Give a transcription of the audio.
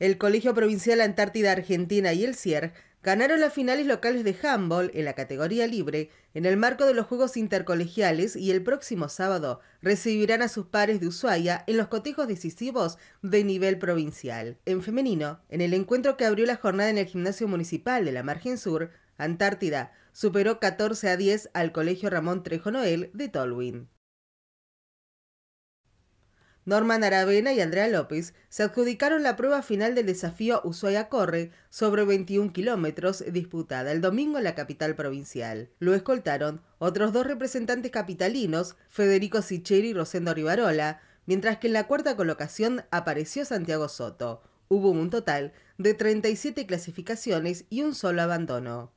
El Colegio Provincial Antártida Argentina y el CIER ganaron las finales locales de handball en la categoría libre en el marco de los Juegos Intercolegiales y el próximo sábado recibirán a sus pares de Ushuaia en los cotejos decisivos de nivel provincial. En femenino, en el encuentro que abrió la jornada en el gimnasio municipal de la Margen Sur, Antártida superó 14 a 10 al Colegio Ramón Trejo Noel de Tolwyn. Norman Aravena y Andrea López se adjudicaron la prueba final del desafío Ushuaia Corre sobre 21 kilómetros disputada el domingo en la capital provincial. Lo escoltaron otros dos representantes capitalinos, Federico Sicheri y Rosendo Rivarola, mientras que en la cuarta colocación apareció Santiago Soto. Hubo un total de 37 clasificaciones y un solo abandono.